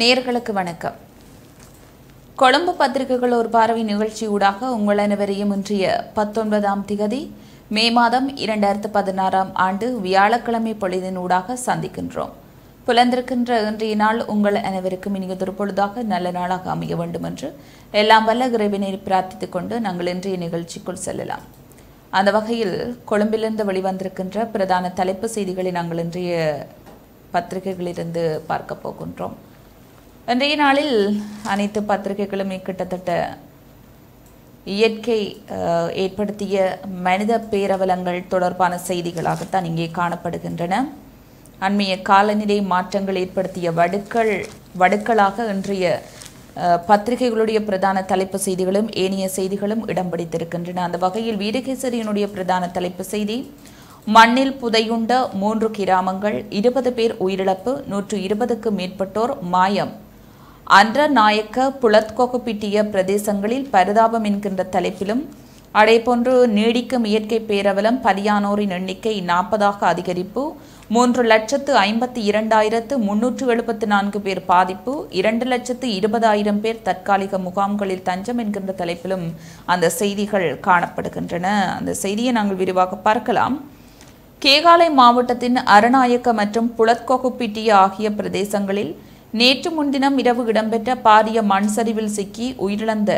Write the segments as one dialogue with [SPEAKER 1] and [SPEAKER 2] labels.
[SPEAKER 1] நேர்களுக்கு வணக்கம் கொழும்பு பத்திரிகைகள் ஒரு பார்வை நிகழ்ச்சியூடாக உங்கள் அனைவரையும் இன்றைய பத்தொன்பதாம் திகதி மே மாதம் இரண்டாயிரத்து பதினாறாம் ஆண்டு வியாழக்கிழமை ஊடாக சந்திக்கின்றோம் புலந்திருக்கின்ற இன்றைய நாள் உங்கள் அனைவருக்கும் இனியதொரு பொழுதாக நல்ல நாளாக அமைய வேண்டும் என்று எல்லாம் வல்ல இறைவினை பிரார்த்தித்துக் கொண்டு நாங்கள் இன்றைய நிகழ்ச்சிக்குள் செல்லலாம் அந்த வகையில் கொழும்பிலிருந்து வெளிவந்திருக்கின்ற பிரதான தலைப்பு செய்திகளை நாங்கள் இன்றைய பத்திரிகைகளிலிருந்து பார்க்க போகின்றோம் இன்றைய நாளில் அனைத்து பத்திரிகைகளும் கிட்டத்தட்ட இயற்கை ஏற்படுத்திய மனித பேரவலங்கள் தொடர்பான செய்திகளாகத்தான் இங்கே காணப்படுகின்றன அண்மைய காலநிலை மாற்றங்கள் ஏற்படுத்திய வடுக்கள் வடுக்களாக இன்றைய பத்திரிகைகளுடைய பிரதான தலைப்பு செய்திகளும் ஏனைய செய்திகளும் இடம் பிடித்திருக்கின்றன அந்த வகையில் வீரகேசரியனுடைய பிரதான தலைப்பு செய்தி மண்ணில் புதையுண்ட மூன்று கிராமங்கள் இருபது பேர் உயிரிழப்பு நூற்று இருபதுக்கு மேற்பட்டோர் மாயம் அன்றநாயக்க புலத்கொகுப்பிட்டிய பிரதேசங்களில் பரிதாபம் என்கின்ற தலைப்பிலும் அதேபோன்று நீடிக்கும் இயற்கை பேரவலம் பலியானோரின் எண்ணிக்கை நாற்பதாக அதிகரிப்பு மூன்று லட்சத்து ஐம்பத்தி இரண்டாயிரத்து முன்னூற்று எழுபத்தி நான்கு பேர் பாதிப்பு இரண்டு லட்சத்து இருபதாயிரம் பேர் தற்காலிக முகாம்களில் தஞ்சம் என்கின்ற தலைப்பிலும் அந்த செய்திகள் காணப்படுகின்றன அந்த செய்தியை நாங்கள் விரிவாக பார்க்கலாம் கேகாலை மாவட்டத்தின் அரணாயக்க மற்றும் புலத்கொகுப்பிட்டிய ஆகிய பிரதேசங்களில் நேற்று முன்தினம் இரவு இடம்பெற்ற பாரிய மண் சரிவில் சிக்கி உயிரிழந்த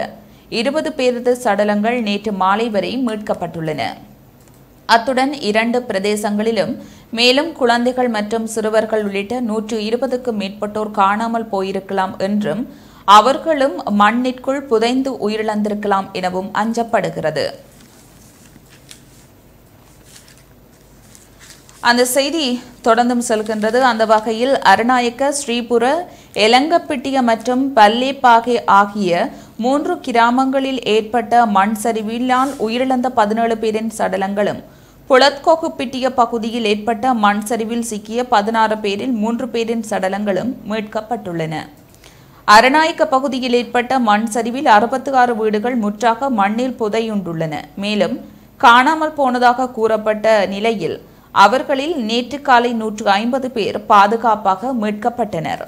[SPEAKER 1] இருபது பேரது சடலங்கள் நேற்று மாலை வரை மீட்கப்பட்டுள்ளன அத்துடன் இரண்டு பிரதேசங்களிலும் மேலும் குழந்தைகள் மற்றும் சிறுவர்கள் உள்ளிட்ட நூற்று இருபதுக்கும் மேற்பட்டோர் காணாமல் போயிருக்கலாம் என்றும் அவர்களும் மண்ணிற்குள் புதைந்து உயிரிழந்திருக்கலாம் எனவும் அஞ்சப்படுகிறது அந்த செய்தி தொடர்ந்தும் செல்கின்றது அந்த வகையில் அருநாயக்க ஸ்ரீபுர எலங்கப்பிட்டிய மற்றும் பல்லேப்பாகை ஆகிய மூன்று கிராமங்களில் ஏற்பட்ட மண் சரிவிலால் உயிரிழந்த பதினேழு பேரின் சடலங்களும் புலத்கோகுப்பிட்டிய பகுதியில் ஏற்பட்ட மண் சரிவில் சிக்கிய பதினாறு பேரில் மூன்று பேரின் சடலங்களும் மீட்கப்பட்டுள்ளன அரநாயக்க பகுதியில் ஏற்பட்ட மண் சரிவில் அறுபத்தி ஆறு வீடுகள் முற்றாக மண்ணில் புதையுண்டுள்ளன மேலும் காணாமல் போனதாக கூறப்பட்ட நிலையில் அவர்களில் நேற்று காலை நூற்று ஐம்பது பேர் பாதுகாப்பாக மீட்கப்பட்டனர்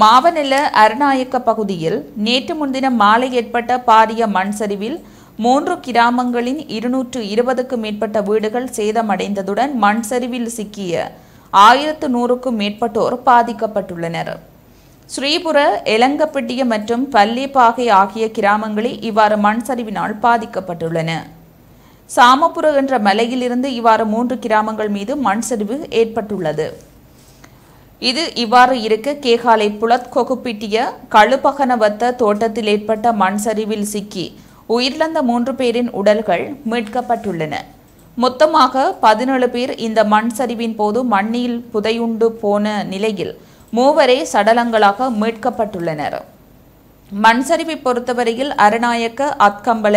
[SPEAKER 1] மாவநில அருநாயக்க பகுதியில் நேற்று முன்தினம் மாலை ஏற்பட்ட பாரிய மண் சரிவில் மூன்று கிராமங்களின் இருநூற்று இருபதுக்கும் மேற்பட்ட வீடுகள் சேதமடைந்ததுடன் மண் சரிவில் சிக்கிய ஆயிரத்து நூறுக்கும் மேற்பட்டோர் பாதிக்கப்பட்டுள்ளனர் ஸ்ரீபுர எலங்கப்பட்டிய மற்றும் பள்ளிப்பாகை ஆகிய கிராமங்களில் இவ்வாறு மண் சரிவினால் பாதிக்கப்பட்டுள்ளன சாமபுர என்ற மலையிலிருந்து இவ்வாறு மூன்று கிராமங்கள் மீது மண் சரிவு ஏற்பட்டுள்ளது இது இவ்வாறு இருக்க கேகாலை புலத் கொகுப்பிட்டிய கழுபகனவத்த தோட்டத்தில் ஏற்பட்ட மண் சரிவில் சிக்கி உயிரிழந்த மூன்று பேரின் உடல்கள் மீட்கப்பட்டுள்ளன மொத்தமாக பதினேழு பேர் இந்த மண் சரிவின் போது மண்ணில் புதையுண்டு போன நிலையில் மூவரே சடலங்களாக மீட்கப்பட்டுள்ளனர் மண் சரிவை பொறுத்தவரையில் அரநாயக்க அத்கம்பல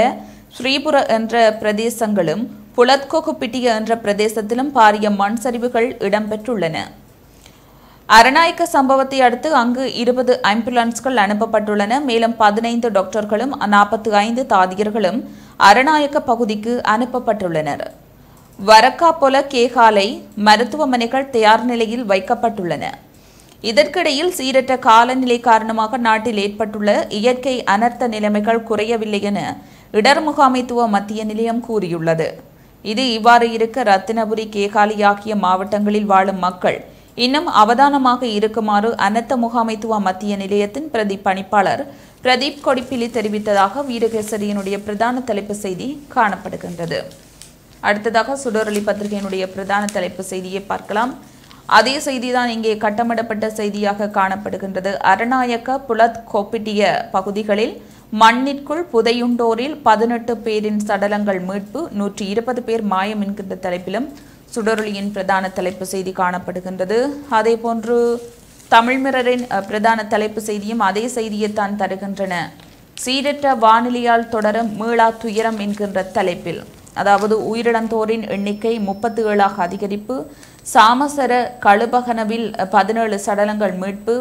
[SPEAKER 1] ஸ்ரீபுர என்ற பிரதேசங்களும் புலத்கோகுப்பிட்டிய என்ற பிரதேசத்திலும் பாரிய மண் சரிவுகள் இடம்பெற்றுள்ளன அரநாயக்க சம்பவத்தை அடுத்து அங்கு இருபது ஆம்புலன்ஸ்கள் அனுப்பப்பட்டுள்ளன மேலும் பதினைந்து டாக்டர்களும் நாற்பத்தி ஐந்து தாதியர்களும் அரநாயக்க பகுதிக்கு அனுப்பப்பட்டுள்ளனர் போல கேகாலை மருத்துவமனைகள் தயார் நிலையில் வைக்கப்பட்டுள்ளன இதற்கிடையில் சீரற்ற காலநிலை காரணமாக நாட்டில் ஏற்பட்டுள்ள இயற்கை அனர்த்த நிலைமைகள் குறையவில்லை என இடர் முகாமைத்துவ மத்திய நிலையம் கூறியுள்ளது இது இவ்வாறு இருக்க ரத்தினபுரி கேகாலி ஆகிய மாவட்டங்களில் வாழும் மக்கள் இன்னும் அவதானமாக இருக்குமாறு அனர்த்த முகாமைத்துவ மத்திய நிலையத்தின் பிரதி பணிப்பாளர் பிரதீப் கொடிப்பிலி தெரிவித்ததாக வீரகேசரியனுடைய பிரதான தலைப்பு செய்தி காணப்படுகின்றது அடுத்ததாக சுடரொலி பத்திரிகையினுடைய பிரதான தலைப்பு செய்தியை பார்க்கலாம் அதே செய்திதான் இங்கே கட்டமிடப்பட்ட செய்தியாக காணப்படுகின்றது அரணாயக்க புலத் கோப்பிட்டிய பகுதிகளில் மண்ணிற்குள் புதையுண்டோரில் பதினெட்டு பேரின் சடலங்கள் மீட்பு நூற்றி இருபது பேர் மாயம் என்கின்ற தலைப்பிலும் சுடரொலியின் பிரதான தலைப்பு செய்தி காணப்படுகின்றது அதே போன்று தமிழ்மிரரின் பிரதான தலைப்பு செய்தியும் அதே செய்தியைத்தான் தருகின்றன சீரற்ற வானிலையால் தொடரும் மீளா துயரம் என்கின்ற தலைப்பில் அதாவது உயிரிழந்தோரின் எண்ணிக்கை முப்பத்தி ஏழாக அதிகரிப்பு சாமசர கழுபகனவில் பதினேழு சடலங்கள் மீட்பு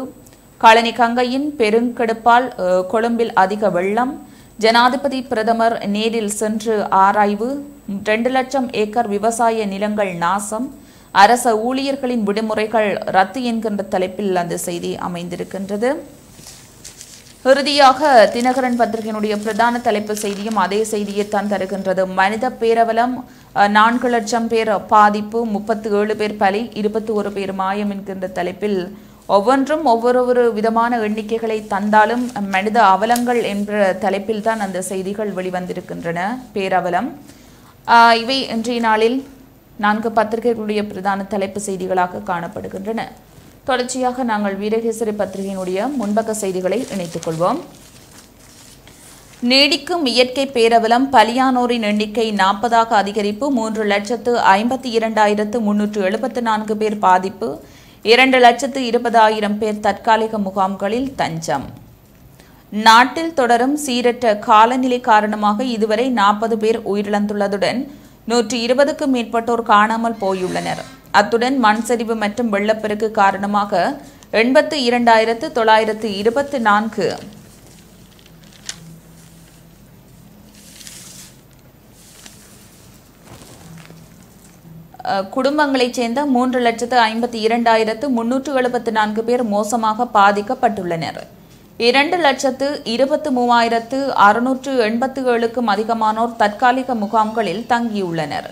[SPEAKER 1] காலனி கங்கையின் பெருங்கெடுப்பால் கொழும்பில் அதிக வெள்ளம் ஜனாதிபதி பிரதமர் நேரில் சென்று ஆராய்வு ரெண்டு லட்சம் ஏக்கர் விவசாய நிலங்கள் நாசம் அரச ஊழியர்களின் விடுமுறைகள் ரத்து என்கின்ற தலைப்பில் அந்த செய்தி அமைந்திருக்கின்றது இறுதியாக தினகரன் பத்திரிகையினுடைய பிரதான தலைப்பு செய்தியும் அதே செய்தியை தான் தருகின்றது மனித பேரவலம் நான்கு லட்சம் பேர் பாதிப்பு முப்பத்தி ஏழு பேர் பலி இருபத்தி ஒரு பேர் மாயம் என்கின்ற தலைப்பில் ஒவ்வொன்றும் ஒவ்வொரு ஒரு விதமான எண்ணிக்கைகளை தந்தாலும் மனித அவலங்கள் என்ற தலைப்பில் தான் அந்த செய்திகள் வெளிவந்திருக்கின்றன பேரவலம் இவை இன்றைய நாளில் நான்கு பத்திரிகைகளுடைய பிரதான தலைப்பு செய்திகளாக காணப்படுகின்றன தொடர்ச்சியாக நாங்கள் வீரகேசரி பத்திரிகையினுடைய முன்பக்க செய்திகளை இணைத்துக் கொள்வோம் நீடிக்கும் இயற்கை பேரவலம் பலியானோரின் எண்ணிக்கை நாற்பதாக அதிகரிப்பு மூன்று லட்சத்து ஐம்பத்தி இரண்டாயிரத்து முன்னூற்று எழுபத்து நான்கு பேர் பாதிப்பு இரண்டு லட்சத்து இருபதாயிரம் பேர் தற்காலிக முகாம்களில் தஞ்சம் நாட்டில் தொடரும் சீரற்ற காலநிலை காரணமாக இதுவரை நாற்பது பேர் உயிரிழந்துள்ளதுடன் நூற்றி இருபதுக்கும் மேற்பட்டோர் காணாமல் போயுள்ளனர் அத்துடன் மண் சரிவு மற்றும் வெள்ளப்பெருக்கு காரணமாக எண்பத்து இரண்டாயிரத்து தொள்ளாயிரத்து இருபத்தி நான்கு குடும்பங்களை சேர்ந்த மூன்று லட்சத்து ஐம்பத்தி இரண்டாயிரத்து முன்னூற்று எழுபத்து நான்கு பேர் மோசமாக பாதிக்கப்பட்டுள்ளனர் இரண்டு லட்சத்து இருபத்து மூவாயிரத்து அறுநூற்று எண்பத்து ஏழுக்கும் அதிகமானோர் தற்காலிக முகாம்களில் தங்கியுள்ளனர்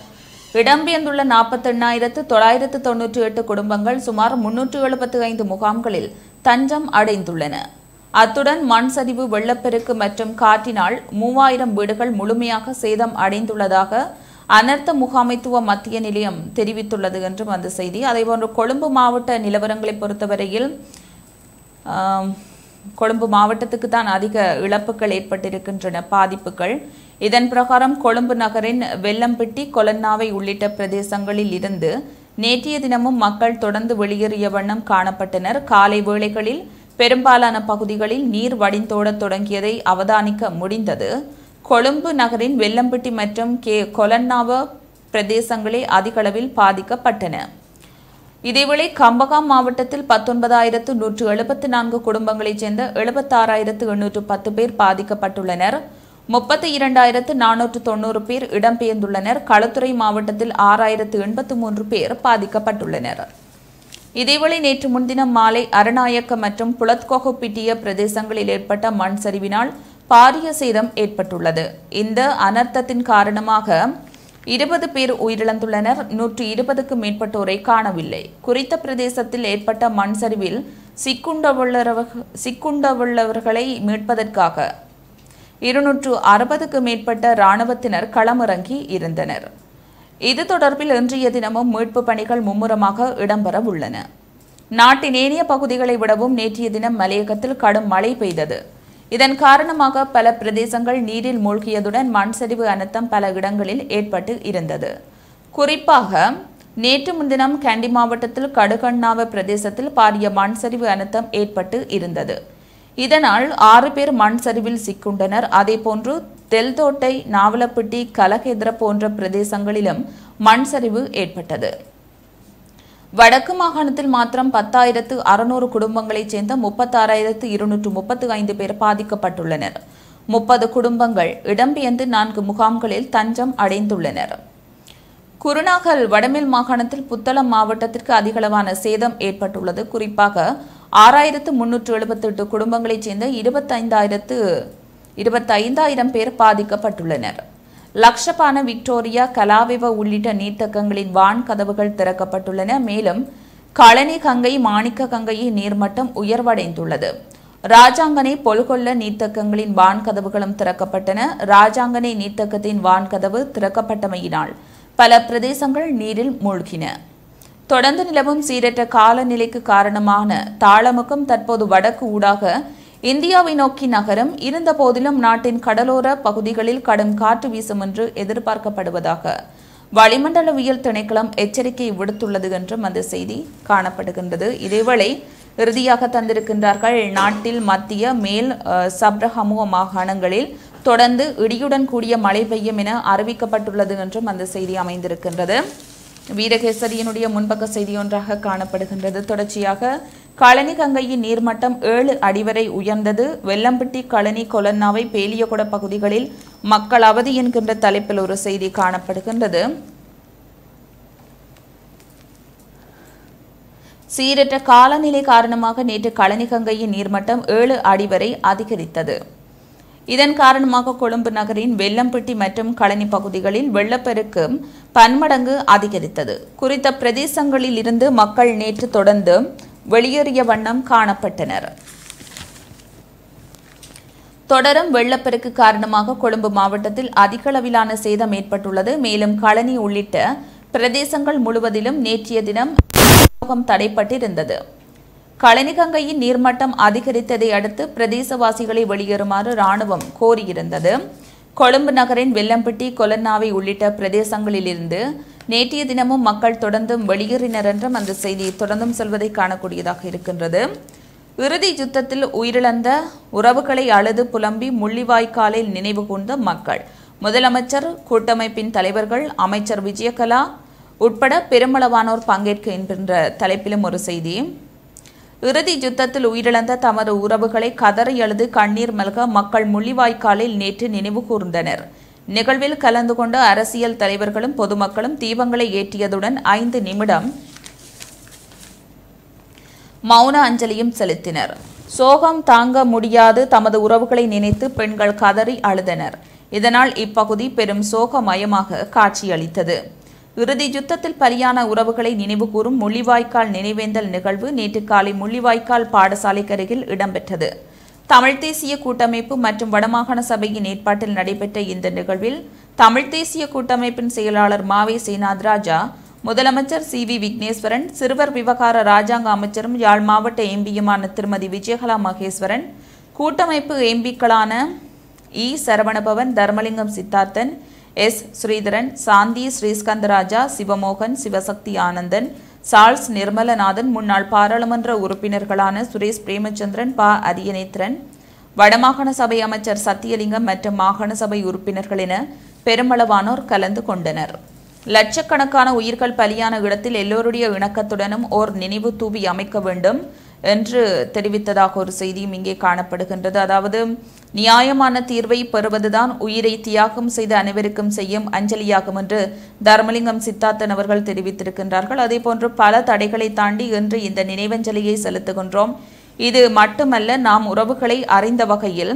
[SPEAKER 1] இடம்பெயர்ந்துள்ள நாற்பத்தி எண்ணாயிரத்து தொள்ளாயிரத்து தொன்னூற்றி எட்டு குடும்பங்கள் சுமார் முன்னூற்று எழுபத்து ஐந்து முகாம்களில் தஞ்சம் அடைந்துள்ளன அத்துடன் மண் சரிவு வெள்ளப்பெருக்கு மற்றும் காற்றினால் மூவாயிரம் வீடுகள் முழுமையாக சேதம் அடைந்துள்ளதாக அனர்த்த முகாமைத்துவ மத்திய நிலையம் தெரிவித்துள்ளது என்றும் அந்த செய்தி அதேபோன்று கொழும்பு மாவட்ட நிலவரங்களை பொறுத்தவரையில் கொழும்பு மாவட்டத்துக்கு தான் அதிக இழப்புகள் ஏற்பட்டிருக்கின்றன பாதிப்புகள் இதன் பிரகாரம் கொழும்பு நகரின் வெள்ளம்பிட்டி கொலன்னாவை உள்ளிட்ட பிரதேசங்களில் இருந்து நேற்றைய தினமும் மக்கள் தொடர்ந்து வெளியேறிய வண்ணம் காணப்பட்டனர் காலை வேளைகளில் பெரும்பாலான பகுதிகளில் நீர் வடிந்தோட தொடங்கியதை அவதானிக்க முடிந்தது கொழும்பு நகரின் வெள்ளம்பட்டி மற்றும் கே கொலன்னாவ பிரதேசங்களே அதிகளவில் பாதிக்கப்பட்டன இதேவேளை கம்பகாம் மாவட்டத்தில் பத்தொன்பதாயிரத்து நூற்று எழுபத்தி நான்கு குடும்பங்களைச் சேர்ந்த எழுபத்தாறாயிரத்து எண்ணூற்று பத்து பேர் பாதிக்கப்பட்டுள்ளனர் முப்பத்தி இரண்டாயிரத்து நானூற்று தொன்னூறு பேர் இடம்பெயர்ந்துள்ளனர் களத்துறை மாவட்டத்தில் ஆறாயிரத்து எண்பத்து மூன்று பேர் பாதிக்கப்பட்டுள்ளனர் இதேவேளை நேற்று முன்தினம் மாலை அரணாயக்க மற்றும் புலத்கோகப்பிட்டிய பிரதேசங்களில் ஏற்பட்ட மண் சரிவினால் பாரிய சேதம் ஏற்பட்டுள்ளது இந்த அனர்த்தத்தின் காரணமாக இருபது பேர் உயிரிழந்துள்ளனர் நூற்றி இருபதுக்கும் மேற்பட்டோரை காணவில்லை குறித்த பிரதேசத்தில் ஏற்பட்ட மண் சரிவில் சிக்குண்டவுள்ளவர்களை மீட்பதற்காக இருநூற்று அறுபதுக்கு மேற்பட்ட இராணுவத்தினர் களமிறங்கி இருந்தனர் இது தொடர்பில் இன்றைய தினமும் மீட்பு பணிகள் மும்முரமாக இடம்பெற உள்ளன நாட்டின் ஏனைய பகுதிகளை விடவும் நேற்றைய தினம் மலையகத்தில் கடும் மழை பெய்தது இதன் காரணமாக பல பிரதேசங்கள் நீரில் மூழ்கியதுடன் மண் சரிவு அனர்த்தம் பல இடங்களில் ஏற்பட்டு இருந்தது குறிப்பாக நேற்று முன்தினம் கேண்டி மாவட்டத்தில் கடுகண்ணாவ பிரதேசத்தில் பாரிய மண் சரிவு அனர்த்தம் ஏற்பட்டு இருந்தது இதனால் ஆறு பேர் மண் சரிவில் சிக்குண்டனர் அதேபோன்று தெல்தோட்டை நாவலப்பட்டி கலகேதர போன்ற பிரதேசங்களிலும் மண் சரிவு ஏற்பட்டது வடக்கு மாகாணத்தில் மாத்திரம் பத்தாயிரத்து அறுநூறு குடும்பங்களைச் சேர்ந்த முப்பத்தாறாயிரத்து இருநூற்று முப்பத்து ஐந்து பேர் பாதிக்கப்பட்டுள்ளனர் முப்பது குடும்பங்கள் இடம்பெயர்ந்து நான்கு முகாம்களில் தஞ்சம் அடைந்துள்ளனர் குருநாகல் வடமேல் மாகாணத்தில் புத்தளம் மாவட்டத்திற்கு அதிகளவான சேதம் ஏற்பட்டுள்ளது குறிப்பாக ஆறாயிரத்து முன்னூற்று எழுபத்தெட்டு குடும்பங்களைச் சேர்ந்த இருபத்தைந்தாயிரத்து இருபத்தைந்தாயிரம் பேர் பாதிக்கப்பட்டுள்ளனர் லக்ஷபான விக்டோரியா கலாவிவ உள்ளிட்ட நீர்த்தக்கங்களின் வான் கதவுகள் திறக்கப்பட்டுள்ளன மேலும் களனி கங்கை மாணிக்க கங்கையை நீர்மட்டம் உயர்வடைந்துள்ளது ராஜாங்கனை பொல்கொள்ள நீர்த்தக்கங்களின் வான் கதவுகளும் திறக்கப்பட்டன ராஜாங்கனை நீர்த்தக்கத்தின் வான் கதவு திறக்கப்பட்டமையினால் பல பிரதேசங்கள் நீரில் மூழ்கின தொடர்ந்து நிலவும் சீரற்ற காலநிலைக்கு காரணமான தாளமுக்கம் தற்போது வடக்கு ஊடாக இந்தியாவை நோக்கி நகரம் இருந்த போதிலும் நாட்டின் கடலோர பகுதிகளில் கடும் காற்று வீசும் என்று எதிர்பார்க்கப்படுவதாக வளிமண்டலவியல் திணைக்களம் எச்சரிக்கை விடுத்துள்ளது என்றும் அந்த செய்தி காணப்படுகின்றது இதேவேளை இறுதியாக தந்திருக்கின்றார்கள் நாட்டில் மத்திய மேல் சப்ரஹமுக மாகாணங்களில் தொடர்ந்து இடியுடன் கூடிய மழை பெய்யும் என அறிவிக்கப்பட்டுள்ளது என்றும் அந்த செய்தி அமைந்திருக்கின்றது வீரகேசரியனுடைய முன்பக்க செய்தி ஒன்றாக காணப்படுகின்றது தொடர்ச்சியாக களனி கங்கையின் நீர்மட்டம் ஏழு அடிவரை உயர்ந்தது வெள்ளம்பட்டி களனி கொலன்னாவை பேலியகுட பகுதிகளில் மக்கள் அவதி என்கின்ற தலைப்பில் ஒரு செய்தி காணப்படுகின்றது சீரற்ற காலநிலை காரணமாக நேற்று களனி கங்கையின் நீர்மட்டம் ஏழு அடி வரை அதிகரித்தது இதன் காரணமாக கொழும்பு நகரின் வெள்ளம்பட்டி மற்றும் களனி பகுதிகளில் வெள்ளப்பெருக்கு பன்மடங்கு அதிகரித்தது குறித்த பிரதேசங்களில் இருந்து மக்கள் நேற்று தொடர்ந்து வெளியேறிய வண்ணம் காணப்பட்டனர் தொடரும் வெள்ளப்பெருக்கு காரணமாக கொழும்பு மாவட்டத்தில் அதிக அளவிலான சேதம் ஏற்பட்டுள்ளது மேலும் களனி உள்ளிட்ட பிரதேசங்கள் முழுவதிலும் நேற்றைய தினம் தடைப்பட்டிருந்தது களனிகங்கையின் நீர்மட்டம் அதிகரித்ததை அடுத்து பிரதேசவாசிகளை வெளியேறுமாறு ராணுவம் கோரியிருந்தது கொழும்பு நகரின் வெள்ளம்பட்டி கொலன்னாவை உள்ளிட்ட பிரதேசங்களிலிருந்து நேற்றைய தினமும் மக்கள் தொடர்ந்தும் வெளியேறினர் என்றும் அந்த செய்தி தொடர்ந்தும் சொல்வதை காணக்கூடியதாக இருக்கின்றது இறுதி யுத்தத்தில் உயிரிழந்த உறவுகளை அழுது புலம்பி முள்ளிவாய்க்காலில் நினைவு கூர்ந்த மக்கள் முதலமைச்சர் கூட்டமைப்பின் தலைவர்கள் அமைச்சர் விஜயகலா உட்பட பெருமளவானோர் பங்கேற்கின்ற தலைப்பிலும் ஒரு செய்தி இறுதி யுத்தத்தில் உயிரிழந்த தமது உறவுகளை கதறி எழுது கண்ணீர் மல்க மக்கள் முள்ளிவாய்க்காலில் நேற்று நினைவு கூர்ந்தனர் நிகழ்வில் கலந்து கொண்ட அரசியல் தலைவர்களும் பொதுமக்களும் தீபங்களை ஏற்றியதுடன் ஐந்து நிமிடம் மௌன அஞ்சலியும் செலுத்தினர் சோகம் தாங்க முடியாது தமது உறவுகளை நினைத்து பெண்கள் கதறி அழுதனர் இதனால் இப்பகுதி பெரும் சோகமயமாக காட்சியளித்தது இறுதி யுத்தத்தில் பலியான உறவுகளை நினைவுகூரும் முள்ளிவாய்க்கால் நினைவேந்தல் நிகழ்வு நேற்று காலை முள்ளிவாய்க்கால் கருகில் இடம்பெற்றது தமிழ் தேசிய கூட்டமைப்பு மற்றும் வடமாகாண சபையின் ஏற்பாட்டில் நடைபெற்ற இந்த நிகழ்வில் தமிழ் தேசிய கூட்டமைப்பின் செயலாளர் மாவே சேனாத் ராஜா முதலமைச்சர் சி வி விக்னேஸ்வரன் சிறுவர் விவகார ராஜாங்க அமைச்சரும் யாழ் மாவட்ட எம்பியுமான திருமதி விஜயகலா மகேஸ்வரன் கூட்டமைப்பு எம்பிக்களான இ சரவணபவன் தர்மலிங்கம் சித்தார்த்தன் எஸ் ஸ்ரீதரன் சாந்தி ஸ்ரீஸ்கந்தராஜா சிவமோகன் சிவசக்தி ஆனந்தன் சார்ஸ் நிர்மலநாதன் முன்னாள் பாராளுமன்ற உறுப்பினர்களான சுரேஷ் பிரேமச்சந்திரன் ப அரியநேத்திரன் வடமாகாண சபை அமைச்சர் சத்தியலிங்கம் மற்றும் மாகாண சபை உறுப்பினர்கள் என பெருமளவானோர் கலந்து கொண்டனர் லட்சக்கணக்கான உயிர்கள் பலியான இடத்தில் எல்லோருடைய இணக்கத்துடனும் ஓர் நினைவு தூவி அமைக்க வேண்டும் என்று தெரிவித்ததாக ஒரு செய்தியும் இங்கே காணப்படுகின்றது அதாவது நியாயமான தீர்வை பெறுவதுதான் உயிரை தியாகம் செய்த அனைவருக்கும் செய்யும் அஞ்சலியாகும் என்று தர்மலிங்கம் சித்தார்த்தன் அவர்கள் தெரிவித்திருக்கின்றார்கள் அதே போன்று பல தடைகளை தாண்டி இன்று இந்த நினைவஞ்சலியை செலுத்துகின்றோம் இது மட்டுமல்ல நாம் உறவுகளை அறிந்த வகையில்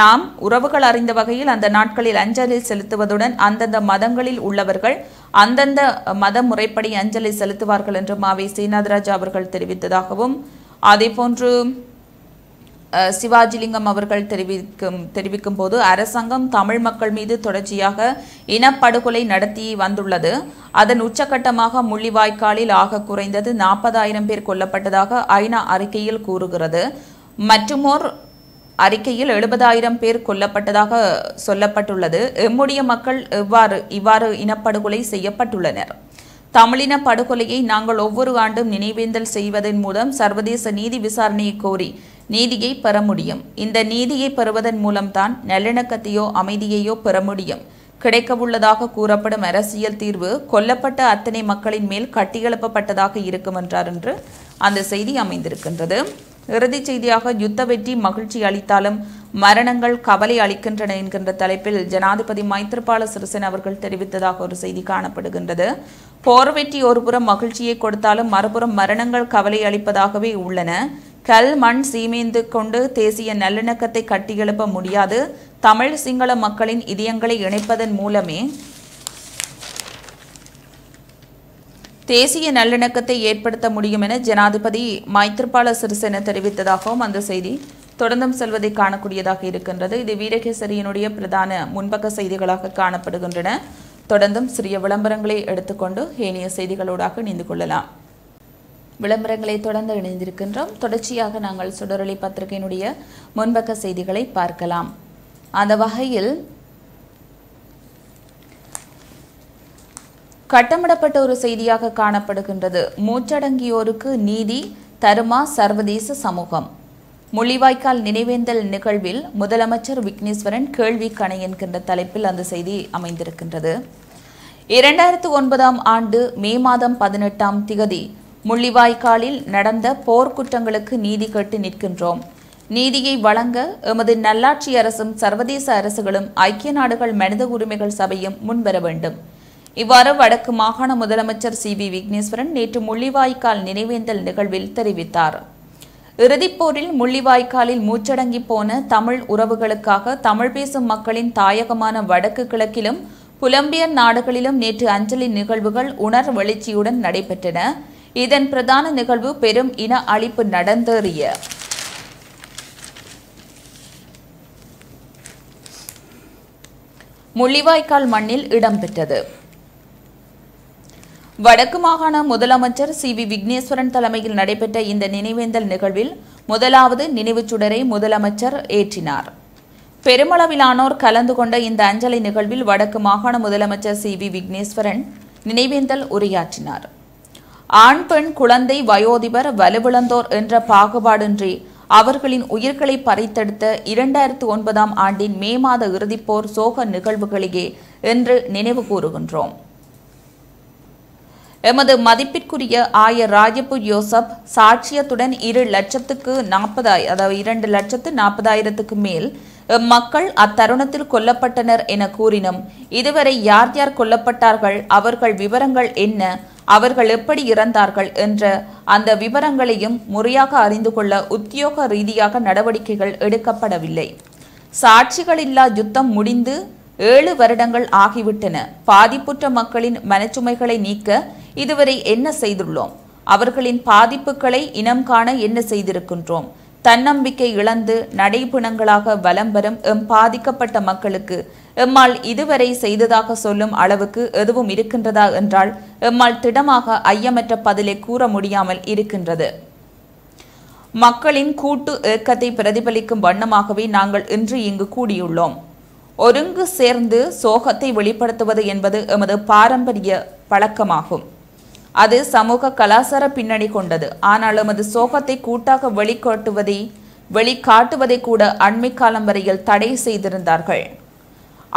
[SPEAKER 1] நாம் உறவுகள் அறிந்த வகையில் அந்த நாட்களில் அஞ்சலி செலுத்துவதுடன் அந்தந்த மதங்களில் உள்ளவர்கள் அந்தந்த மத முறைப்படி அஞ்சலி செலுத்துவார்கள் என்று மாவை சீனாதராஜ் அவர்கள் தெரிவித்ததாகவும் அதேபோன்று சிவாஜிலிங்கம் அவர்கள் தெரிவிக்கும் தெரிவிக்கும் போது அரசாங்கம் தமிழ் மக்கள் மீது தொடர்ச்சியாக இனப்படுகொலை நடத்தி வந்துள்ளது அதன் உச்சகட்டமாக முள்ளிவாய்க்காலில் ஆக குறைந்தது நாற்பதாயிரம் பேர் கொல்லப்பட்டதாக ஐநா அறிக்கையில் கூறுகிறது மற்றுமோர் அறிக்கையில் எழுபதாயிரம் பேர் கொல்லப்பட்டதாக சொல்லப்பட்டுள்ளது எம்முடைய மக்கள் எவ்வாறு இவ்வாறு இனப்படுகொலை செய்யப்பட்டுள்ளனர் தமிழின படுகொலையை நாங்கள் ஒவ்வொரு ஆண்டும் நினைவேந்தல் செய்வதன் மூலம் சர்வதேச நீதி விசாரணையை கோரி நீதியை பெற முடியும் இந்த நீதியை பெறுவதன் மூலம்தான் நல்லிணக்கத்தையோ அமைதியையோ பெற முடியும் கிடைக்கவுள்ளதாக கூறப்படும் அரசியல் தீர்வு கொல்லப்பட்ட அத்தனை மக்களின் மேல் கட்டியெழுப்பப்பட்டதாக இருக்கும் என்றார் என்று அந்த செய்தி அமைந்திருக்கின்றது இறுதிச் செய்தியாக யுத்த வெற்றி மகிழ்ச்சி அளித்தாலும் மரணங்கள் கவலை அளிக்கின்றன என்கின்ற தலைப்பில் ஜனாதிபதி மைத்திரிபால சிறிசேன அவர்கள் தெரிவித்ததாக ஒரு செய்தி காணப்படுகின்றது போர் வெற்றி ஒருபுறம் மகிழ்ச்சியை கொடுத்தாலும் மறுபுறம் மரணங்கள் கவலை அளிப்பதாகவே உள்ளன கல் மண் சீமேந்து கொண்டு தேசிய நல்லிணக்கத்தை கட்டியெழுப்ப முடியாது தமிழ் சிங்கள மக்களின் இதயங்களை இணைப்பதன் மூலமே தேசிய நல்லிணக்கத்தை ஏற்படுத்த முடியும் என ஜனாதிபதி மைத்ரிபால சிறிசேன தெரிவித்ததாகவும் அந்த செய்தி தொடர்ந்தும் செல்வதை காணக்கூடியதாக இருக்கின்றது இது வீரகேசரியினுடைய பிரதான முன்பக்க செய்திகளாக காணப்படுகின்றன தொடர்ந்தும் சிறிய விளம்பரங்களை எடுத்துக்கொண்டு ஏனைய செய்திகளோடாக இணைந்து கொள்ளலாம் விளம்பரங்களை தொடர்ந்து இணைந்திருக்கின்றோம் தொடர்ச்சியாக நாங்கள் சுடரொலி பத்திரிகையினுடைய முன்பக்க செய்திகளை பார்க்கலாம் அந்த வகையில் கட்டமிடப்பட்ட ஒரு செய்தியாக காணப்படுகின்றது மூச்சடங்கியோருக்கு நீதி தருமா சர்வதேச சமூகம் முள்ளிவாய்க்கால் நினைவேந்தல் நிகழ்வில் முதலமைச்சர் விக்னேஸ்வரன் கேள்வி கணை என்கின்ற தலைப்பில் அந்த செய்தி அமைந்திருக்கின்றது இரண்டாயிரத்து ஒன்பதாம் ஆண்டு மே மாதம் பதினெட்டாம் திகதி முள்ளிவாய்க்காலில் நடந்த போர்க்குற்றங்களுக்கு நீதி கேட்டு நிற்கின்றோம் நீதியை வழங்க எமது நல்லாட்சி அரசும் சர்வதேச அரசுகளும் ஐக்கிய நாடுகள் மனித உரிமைகள் சபையும் முன்வர வேண்டும் இவ்வாறு வடக்கு மாகாண முதலமைச்சர் சி வி விக்னேஸ்வரன் நேற்று முள்ளிவாய்க்கால் நினைவேந்தல் நிகழ்வில் தெரிவித்தார் இறுதிப்போரில் முள்ளிவாய்க்காலில் மூச்சடங்கி போன தமிழ் உறவுகளுக்காக தமிழ் பேசும் மக்களின் தாயகமான வடக்கு கிழக்கிலும் புலம்பியர் நாடுகளிலும் நேற்று அஞ்சலி நிகழ்வுகள் உணர் வெளிச்சியுடன் நடைபெற்றன இதன் பிரதான நிகழ்வு பெரும் இன அழிப்பு நடந்தேறிய முள்ளிவாய்க்கால் மண்ணில் இடம்பெற்றது வடக்கு மாகாண முதலமைச்சர் சி வி விக்னேஸ்வரன் தலைமையில் நடைபெற்ற இந்த நினைவேந்தல் நிகழ்வில் முதலாவது நினைவுச் சுடரை முதலமைச்சர் ஏற்றினார் பெருமளவிலானோர் கலந்து கொண்ட இந்த அஞ்சலி நிகழ்வில் வடக்கு மாகாண முதலமைச்சர் சி வி விக்னேஸ்வரன் நினைவேந்தல் உரையாற்றினார் ஆண் பெண் குழந்தை வயோதிபர் வலுவிழந்தோர் என்ற பாகுபாடின்றி அவர்களின் உயிர்களை பறித்தெடுத்த இரண்டாயிரத்து ஒன்பதாம் ஆண்டின் மே மாத இறுதிப்போர் சோக நிகழ்வுகளையே என்று நினைவு கூறுகின்றோம் எமது மதிப்பிற்குரிய ஆயர் ராஜபு யோசப் சாட்சியத்துடன் இரு லட்சத்துக்கு நாற்பதாயிரம் அதாவது இரண்டு லட்சத்து நாற்பதாயிரத்துக்கு மேல் மக்கள் அத்தருணத்தில் கொல்லப்பட்டனர் என கூறினோம் இதுவரை யார் யார் கொல்லப்பட்டார்கள் அவர்கள் விவரங்கள் என்ன அவர்கள் எப்படி இறந்தார்கள் என்ற அந்த விவரங்களையும் முறையாக அறிந்து கொள்ள உத்தியோக ரீதியாக நடவடிக்கைகள் எடுக்கப்படவில்லை சாட்சிகளில்லா யுத்தம் முடிந்து ஏழு வருடங்கள் ஆகிவிட்டன பாதிப்புற்ற மக்களின் மனச்சுமைகளை நீக்க இதுவரை என்ன செய்துள்ளோம் அவர்களின் பாதிப்புகளை இனம் காண என்ன செய்திருக்கின்றோம் தன்னம்பிக்கை இழந்து நடைபிணங்களாக வலம் வரும் எம் பாதிக்கப்பட்ட மக்களுக்கு எம்மால் இதுவரை செய்ததாக சொல்லும் அளவுக்கு எதுவும் இருக்கின்றதா என்றால் எம்மால் திடமாக ஐயமற்ற பதிலை கூற முடியாமல் இருக்கின்றது மக்களின் கூட்டு இயக்கத்தை பிரதிபலிக்கும் வண்ணமாகவே நாங்கள் இன்று இங்கு கூடியுள்ளோம் ஒருங்கு சேர்ந்து சோகத்தை வெளிப்படுத்துவது என்பது எமது பாரம்பரிய பழக்கமாகும் அது சமூக கலாச்சார பின்னணி கொண்டது ஆனால் எமது சோகத்தை கூட்டாக வெளிக்காட்டுவதை வெளிக்காட்டுவதை கூட அண்மை காலம் வரையில் தடை செய்திருந்தார்கள்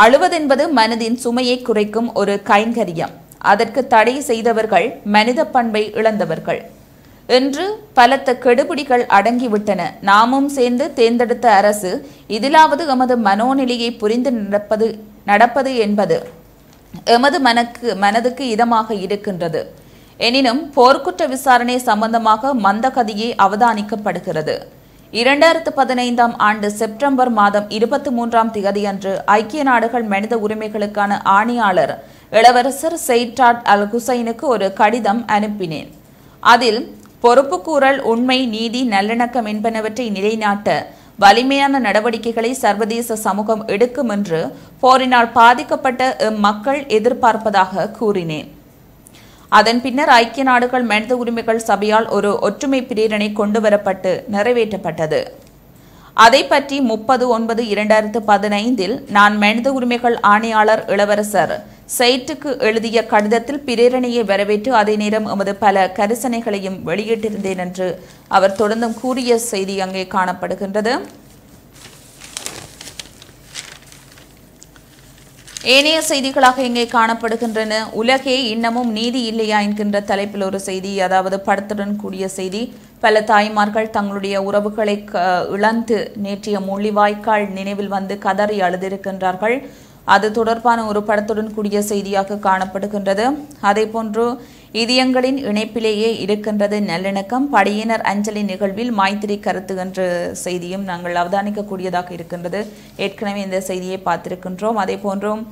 [SPEAKER 1] அழுவதென்பது மனதின் சுமையை குறைக்கும் ஒரு கைங்கரியம் அதற்கு தடை செய்தவர்கள் மனித பண்பை இழந்தவர்கள் என்று பலத்த கெடுபிடிகள் அடங்கிவிட்டன நாமும் சேர்ந்து தேர்ந்தெடுத்த அரசு இதிலாவது எமது மனோநிலையை புரிந்து நடப்பது நடப்பது என்பது எமது மனக்கு மனதுக்கு இதமாக இருக்கின்றது எனினும் போர்க்குற்ற விசாரணை சம்பந்தமாக மந்த கதியே அவதானிக்கப்படுகிறது இரண்டாயிரத்து பதினைந்தாம் ஆண்டு செப்டம்பர் மாதம் இருபத்தி மூன்றாம் தேதியன்று ஐக்கிய நாடுகள் மனித உரிமைகளுக்கான ஆணையாளர் இளவரசர் செய்டாட் அல் ஹுசைனுக்கு ஒரு கடிதம் அனுப்பினேன் அதில் பொறுப்புக்கூறல் உண்மை நீதி நல்லிணக்கம் என்பனவற்றை நிலைநாட்ட வலிமையான நடவடிக்கைகளை சர்வதேச சமூகம் எடுக்கும் என்று போரினால் பாதிக்கப்பட்ட இம்மக்கள் எதிர்பார்ப்பதாக கூறினேன் அதன் பின்னர் ஐக்கிய நாடுகள் மனித உரிமைகள் சபையால் ஒரு ஒற்றுமை பிரேரணை கொண்டுவரப்பட்டு நிறைவேற்றப்பட்டது அதை பற்றி முப்பது ஒன்பது இரண்டாயிரத்து பதினைந்தில் நான் மனித உரிமைகள் ஆணையாளர் இளவரசர் சைட்டுக்கு எழுதிய கடிதத்தில் பிரேரணையை வரவேற்று அதே நேரம் எமது பல கரிசனைகளையும் வெளியிட்டிருந்தேன் என்று அவர் தொடர்ந்தும் கூறிய செய்தி அங்கே காணப்படுகின்றது ஏனைய செய்திகளாக இங்கே காணப்படுகின்றன உலகே இன்னமும் நீதி இல்லையா என்கின்ற தலைப்பில் ஒரு செய்தி அதாவது படத்துடன் கூடிய செய்தி பல தாய்மார்கள் தங்களுடைய உறவுகளை இழந்து நேற்றைய முள்ளிவாய்க்கால் நினைவில் வந்து கதறி அழுதிருக்கின்றார்கள் அது தொடர்பான ஒரு படத்துடன் கூடிய செய்தியாக காணப்படுகின்றது போன்று இதயங்களின் இணைப்பிலேயே இருக்கின்றது நல்லிணக்கம் படையினர் அஞ்சலி நிகழ்வில் மைத்திரி கருத்து என்ற செய்தியும் நாங்கள் அவதானிக்கக்கூடியதாக இருக்கின்றது ஏற்கனவே இந்த செய்தியை பார்த்திருக்கின்றோம் அதே போன்றும்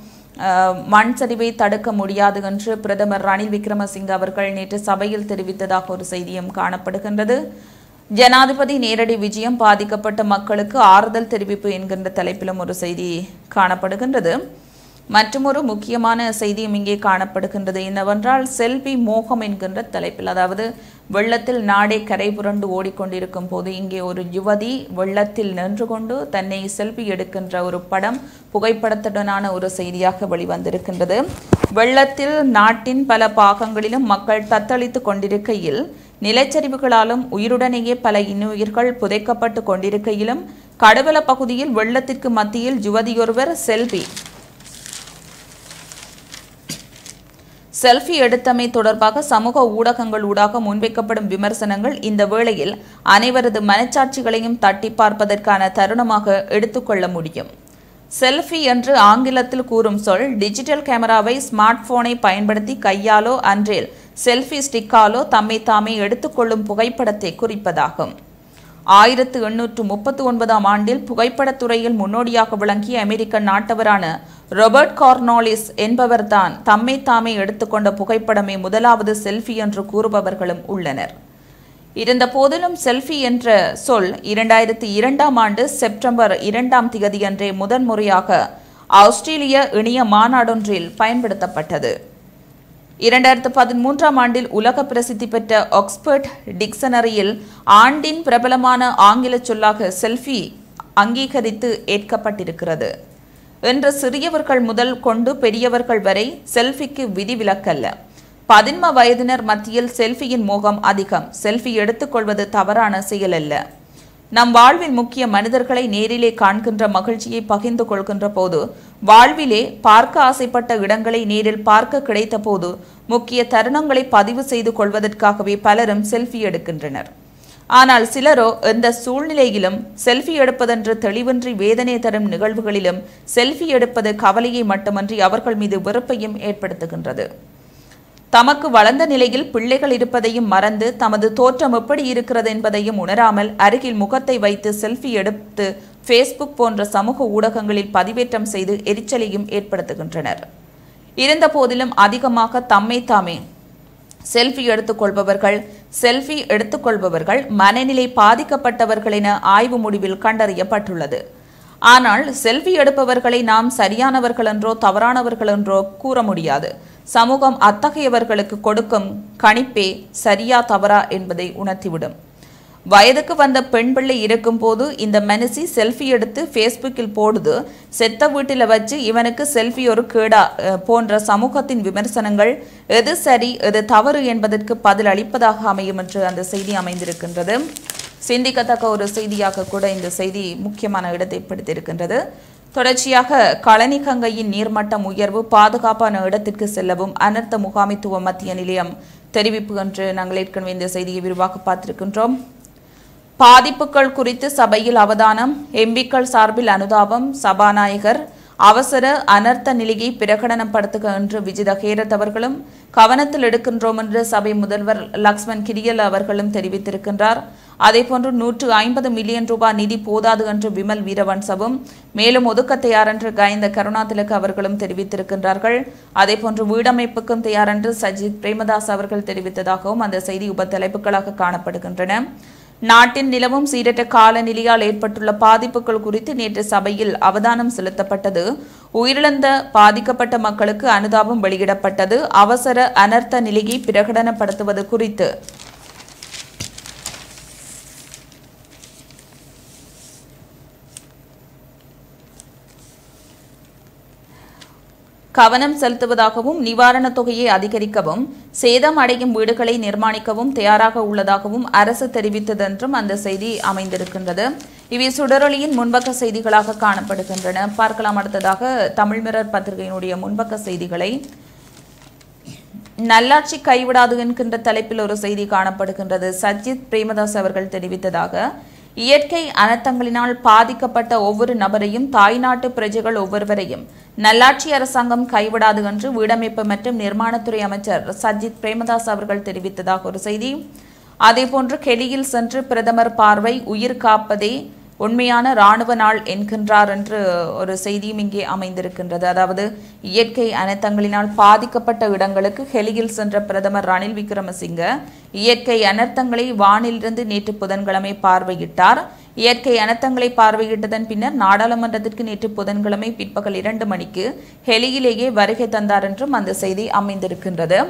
[SPEAKER 1] மண் சரிவை தடுக்க முடியாது என்று பிரதமர் ரணில் விக்ரமசிங்க அவர்கள் நேற்று சபையில் தெரிவித்ததாக ஒரு செய்தியும் காணப்படுகின்றது ஜனாதிபதி நேரடி விஜயம் பாதிக்கப்பட்ட மக்களுக்கு ஆறுதல் தெரிவிப்பு என்கின்ற தலைப்பிலும் ஒரு செய்தி காணப்படுகின்றது மற்றுமொரு முக்கியமான செய்தியும் இங்கே காணப்படுகின்றது என்னவென்றால் செல்வி மோகம் என்கின்ற தலைப்பில் அதாவது வெள்ளத்தில் நாடே கரை புரண்டு ஓடிக்கொண்டிருக்கும் போது இங்கே ஒரு யுவதி வெள்ளத்தில் நின்று கொண்டு தன்னை செல்வி எடுக்கின்ற ஒரு படம் புகைப்படத்துடனான ஒரு செய்தியாக வெளிவந்திருக்கின்றது வெள்ளத்தில் நாட்டின் பல பாகங்களிலும் மக்கள் தத்தளித்து கொண்டிருக்கையில் நிலச்சரிவுகளாலும் உயிருடனேயே பல இன்னுயிர்கள் புதைக்கப்பட்டு கொண்டிருக்கையிலும் கடவுள பகுதியில் வெள்ளத்திற்கு மத்தியில் யுவதியொருவர் செல்வி செல்ஃபி எடுத்தமை தொடர்பாக சமூக ஊடகங்கள் ஊடாக முன்வைக்கப்படும் விமர்சனங்கள் இந்த வேளையில் அனைவரது மனச்சாட்சிகளையும் தட்டி பார்ப்பதற்கான தருணமாக எடுத்துக்கொள்ள முடியும் செல்ஃபி என்று ஆங்கிலத்தில் கூறும் சொல் டிஜிட்டல் கேமராவை ஸ்மார்ட் போனை பயன்படுத்தி கையாலோ அன்றில் செல்ஃபி ஸ்டிக்காலோ தம்மை தாமே எடுத்துக்கொள்ளும் புகைப்படத்தை குறிப்பதாகும் ஆயிரத்து எண்ணூற்று முப்பத்தி ஒன்பதாம் ஆண்டில் புகைப்படத்துறையில் முன்னோடியாக விளங்கிய அமெரிக்க நாட்டவரான ரொபர்ட் கார்னாலிஸ் என்பவர்தான் தம்மை தாமே எடுத்துக்கொண்ட புகைப்படமே முதலாவது செல்ஃபி என்று கூறுபவர்களும் உள்ளனர் இருந்த போதிலும் செல்ஃபி என்ற சொல் இரண்டாயிரத்தி இரண்டாம் ஆண்டு செப்டம்பர் இரண்டாம் திகதியன்றே முதன்முறையாக ஆஸ்திரேலிய இணைய மாநாடொன்றில் பயன்படுத்தப்பட்டது இரண்டாயிரத்து பதிமூன்றாம் ஆண்டில் உலக பிரசித்தி பெற்ற ஆக்ஸ்பர்ட் டிக்சனரியில் ஆண்டின் பிரபலமான ஆங்கில சொல்லாக செல்ஃபி அங்கீகரித்து ஏற்கப்பட்டிருக்கிறது என்று சிறியவர்கள் முதல் கொண்டு பெரியவர்கள் வரை செல்ஃபிக்கு விதிவிலக்கல்ல பதின்ம வயதினர் மத்தியில் செல்ஃபியின் மோகம் அதிகம் செல்ஃபி எடுத்துக்கொள்வது தவறான செயல் அல்ல நம் வாழ்வின் முக்கிய மனிதர்களை நேரிலே காண்கின்ற மகிழ்ச்சியை பகிர்ந்து கொள்கின்ற போது வாழ்விலே பார்க்க ஆசைப்பட்ட இடங்களை நேரில் பார்க்க கிடைத்த போது முக்கிய தருணங்களை பதிவு செய்து கொள்வதற்காகவே பலரும் செல்ஃபி எடுக்கின்றனர் ஆனால் சிலரோ எந்த சூழ்நிலையிலும் செல்ஃபி எடுப்பதென்று தெளிவின்றி வேதனை தரும் நிகழ்வுகளிலும் செல்ஃபி எடுப்பது கவலையை மட்டுமன்றி அவர்கள் மீது வெறுப்பையும் ஏற்படுத்துகின்றது தமக்கு வளர்ந்த நிலையில் பிள்ளைகள் இருப்பதையும் மறந்து தமது தோற்றம் எப்படி இருக்கிறது என்பதையும் உணராமல் அருகில் முகத்தை வைத்து செல்ஃபி எடுத்து ஃபேஸ்புக் போன்ற சமூக ஊடகங்களில் பதிவேற்றம் செய்து எரிச்சலையும் ஏற்படுத்துகின்றனர் இருந்தபோதிலும் அதிகமாக தம்மை தாமே செல்ஃபி எடுத்துக்கொள்பவர்கள் செல்ஃபி எடுத்துக்கொள்பவர்கள் மனநிலை பாதிக்கப்பட்டவர்கள் என ஆய்வு முடிவில் கண்டறியப்பட்டுள்ளது ஆனால் செல்ஃபி எடுப்பவர்களை நாம் சரியானவர்கள் என்றோ தவறானவர்கள் என்றோ கூற முடியாது சமூகம் அத்தகையவர்களுக்கு கொடுக்கும் கணிப்பே சரியா தவறா என்பதை உணர்த்திவிடும் வயதுக்கு வந்த பெண் பிள்ளை இருக்கும்போது இந்த மனுஷி செல்ஃபி எடுத்து ஃபேஸ்புக்கில் போடுது செத்த வீட்டில் வச்சு இவனுக்கு செல்ஃபி ஒரு கேடா போன்ற சமூகத்தின் விமர்சனங்கள் எது சரி எது தவறு என்பதற்கு பதில் அளிப்பதாக அமையும் என்று அந்த செய்தி அமைந்திருக்கின்றது சிந்திக்கத்தக்க ஒரு செய்தியாக கூட இந்த செய்தி முக்கியமான இடத்தை பிடித்திருக்கின்றது தொடர்ச்சியாக கங்கையின் நீர்மட்டம் உயர்வு பாதுகாப்பான இடத்திற்கு செல்லவும் அனர்த்த முகாமித்துவ மத்திய நிலையம் தெரிவிப்பு என்று நாங்கள் ஏற்கனவே இந்த செய்தியை விரிவாக பார்த்திருக்கின்றோம் பாதிப்புகள் குறித்து சபையில் அவதானம் எம்பிக்கள் சார்பில் அனுதாபம் சபாநாயகர் அவசர அனர்த்த நிலையை பிரகடனப்படுத்துக என்று விஜித ஹேரத் அவர்களும் கவனத்தில் எடுக்கின்றோம் என்று சபை முதல்வர் லக்ஷ்மண் கிரியல் அவர்களும் தெரிவித்திருக்கின்றார் அதேபோன்று நூற்று ஐம்பது மில்லியன் ரூபாய் நிதி போதாது என்று விமல் வீரவன்சவும் மேலும் ஒதுக்க தயார் என்று கயந்த கருணாதிலக்கு அவர்களும் தெரிவித்திருக்கின்றார்கள் அதேபோன்று வீடமைப்புக்கும் தயார் என்று சஜித் பிரேமதாஸ் அவர்கள் தெரிவித்ததாகவும் அந்த செய்தி உப தலைப்புகளாக காணப்படுகின்றன நாட்டின் நிலவும் சீரற்ற காலநிலையால் ஏற்பட்டுள்ள பாதிப்புகள் குறித்து நேற்று சபையில் அவதானம் செலுத்தப்பட்டது உயிரிழந்த பாதிக்கப்பட்ட மக்களுக்கு அனுதாபம் வெளியிடப்பட்டது அவசர அனர்த்த நிலையை பிரகடனப்படுத்துவது குறித்து கவனம் செலுத்துவதாகவும் நிவாரணத் தொகையை அதிகரிக்கவும் சேதம் அடையும் வீடுகளை நிர்மாணிக்கவும் தயாராக உள்ளதாகவும் அரசு தெரிவித்ததென்றும் அந்த செய்தி அமைந்திருக்கின்றது இவை சுடரொலியின் முன்பக்க செய்திகளாக காணப்படுகின்றன பார்க்கலாம் அடுத்ததாக தமிழ்மிரர் பத்திரிகையினுடைய முன்பக்க செய்திகளை நல்லாட்சி கைவிடாது என்கின்ற தலைப்பில் ஒரு செய்தி காணப்படுகின்றது சஜித் பிரேமதாஸ் அவர்கள் தெரிவித்ததாக இயற்கை அனர்த்தங்களினால் பாதிக்கப்பட்ட ஒவ்வொரு நபரையும் தாய்நாட்டு பிரஜைகள் ஒவ்வொருவரையும் நல்லாட்சி அரசாங்கம் கைவிடாது என்று வீடமைப்பு மற்றும் நிர்மாணத்துறை அமைச்சர் சஜித் பிரேமதாஸ் அவர்கள் தெரிவித்ததாக ஒரு செய்தி அதேபோன்று கெடியில் சென்று பிரதமர் பார்வை உயிர் காப்பதே உண்மையான இராணுவ நாள் என்கின்றார் என்று ஒரு செய்தியும் இங்கே அமைந்திருக்கின்றது அதாவது இயற்கை அனர்த்தங்களினால் பாதிக்கப்பட்ட இடங்களுக்கு ஹெலியில் சென்ற பிரதமர் ரணில் விக்ரமசிங்க இயற்கை அனர்த்தங்களை வானிலிருந்து நேற்று புதன்கிழமை பார்வையிட்டார் இயற்கை அனர்த்தங்களை பார்வையிட்டதன் பின்னர் நாடாளுமன்றத்திற்கு நேற்று புதன்கிழமை பிற்பகல் இரண்டு மணிக்கு ஹெலியிலேயே வருகை தந்தார் என்றும் அந்த செய்தி அமைந்திருக்கின்றது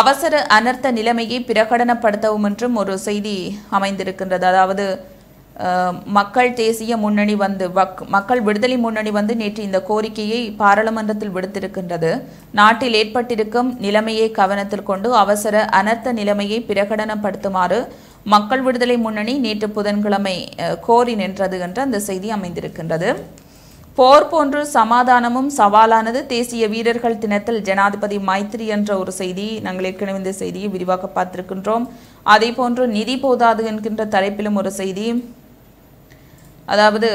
[SPEAKER 1] அவசர அனர்த்த நிலைமையை பிரகடனப்படுத்தவும் என்றும் ஒரு செய்தி அமைந்திருக்கின்றது அதாவது மக்கள் தேசிய முன்னணி வந்து மக்கள் விடுதலை முன்னணி வந்து நேற்று இந்த கோரிக்கையை பாராளுமன்றத்தில் விடுத்திருக்கின்றது நாட்டில் ஏற்பட்டிருக்கும் நிலைமையை கவனத்தில் கொண்டு அவசர அனர்த்த நிலைமையை பிரகடனப்படுத்துமாறு மக்கள் விடுதலை முன்னணி நேற்று புதன்கிழமை கோரி நின்றது என்று அந்த செய்தி அமைந்திருக்கின்றது போர் போன்று சமாதானமும் சவாலானது தேசிய வீரர்கள் தினத்தில் ஜனாதிபதி மைத்ரி என்ற ஒரு செய்தி நாங்கள் ஏற்கனவே இந்த செய்தியை விரிவாக பார்த்திருக்கின்றோம் அதே போன்று நிதி போதாது என்கின்ற தலைப்பிலும் ஒரு செய்தி அதாவது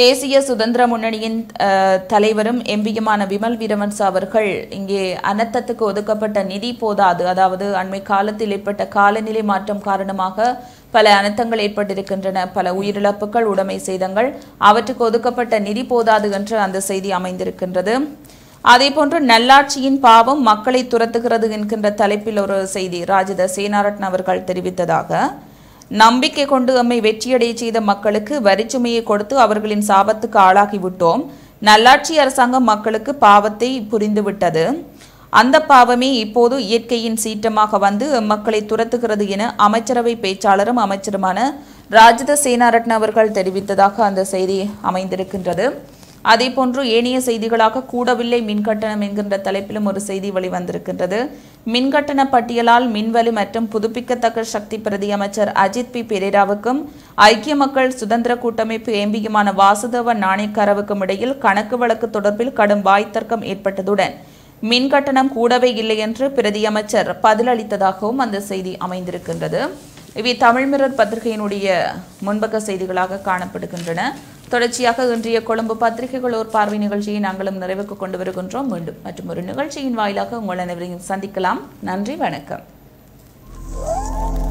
[SPEAKER 1] தேசிய சுதந்திர முன்னணியின் தலைவரும் எம்பியுமான விமல் வீரவன்ஸ் அவர்கள் இங்கே அனர்த்தத்துக்கு ஒதுக்கப்பட்ட நிதி போதாது அதாவது அண்மை காலத்தில் ஏற்பட்ட காலநிலை மாற்றம் காரணமாக பல அனர்த்தங்கள் ஏற்பட்டிருக்கின்றன பல உயிரிழப்புகள் உடைமை சேதங்கள் அவற்றுக்கு ஒதுக்கப்பட்ட நிதி போதாது என்று அந்த செய்தி அமைந்திருக்கின்றது போன்று நல்லாட்சியின் பாவம் மக்களை துரத்துகிறது என்கின்ற தலைப்பில் ஒரு செய்தி ராஜித சேனாரட்ன அவர்கள் தெரிவித்ததாக நம்பிக்கை கொண்டு நம்மை வெற்றியடைய செய்த மக்களுக்கு வரிச்சுமையை கொடுத்து அவர்களின் சாபத்துக்கு ஆளாகிவிட்டோம் நல்லாட்சி அரசாங்கம் மக்களுக்கு பாவத்தை புரிந்துவிட்டது அந்த பாவமே இப்போது இயற்கையின் சீற்றமாக வந்து மக்களை துரத்துகிறது என அமைச்சரவை பேச்சாளரும் அமைச்சருமான ராஜித சேனாரட்ன அவர்கள் தெரிவித்ததாக அந்த செய்தி அமைந்திருக்கின்றது போன்று ஏனைய செய்திகளாக கூடவில்லை மின்கட்டணம் என்கின்ற தலைப்பிலும் ஒரு செய்தி வெளிவந்திருக்கின்றது மின்கட்டண பட்டியலால் மின்வலி மற்றும் புதுப்பிக்கத்தக்க சக்தி பிரதி அமைச்சர் அஜித் பி பெரேராவுக்கும் ஐக்கிய மக்கள் சுதந்திர கூட்டமைப்பு எம்பியுமான வாசுதேவ நாணயக்காரவுக்கும் இடையில் கணக்கு வழக்கு தொடர்பில் கடும் வாய்த்தர்க்கம் ஏற்பட்டதுடன் மின்கட்டணம் கூடவே இல்லை என்று பிரதியமைச்சர் பதிலளித்ததாகவும் அந்த செய்தி அமைந்திருக்கின்றது இவை தமிழ் மிரர் பத்திரிகையினுடைய முன்பக்க செய்திகளாக காணப்படுகின்றன தொடர்ச்சியாக இன்றைய கொழும்பு பத்திரிகைகளோர் பார்வை நிகழ்ச்சியை நாங்களும் நிறைவுக்கு கொண்டு வருகின்றோம் மீண்டும் மற்றும் ஒரு நிகழ்ச்சியின் வாயிலாக உங்கள் அனைவரையும் சந்திக்கலாம் நன்றி வணக்கம்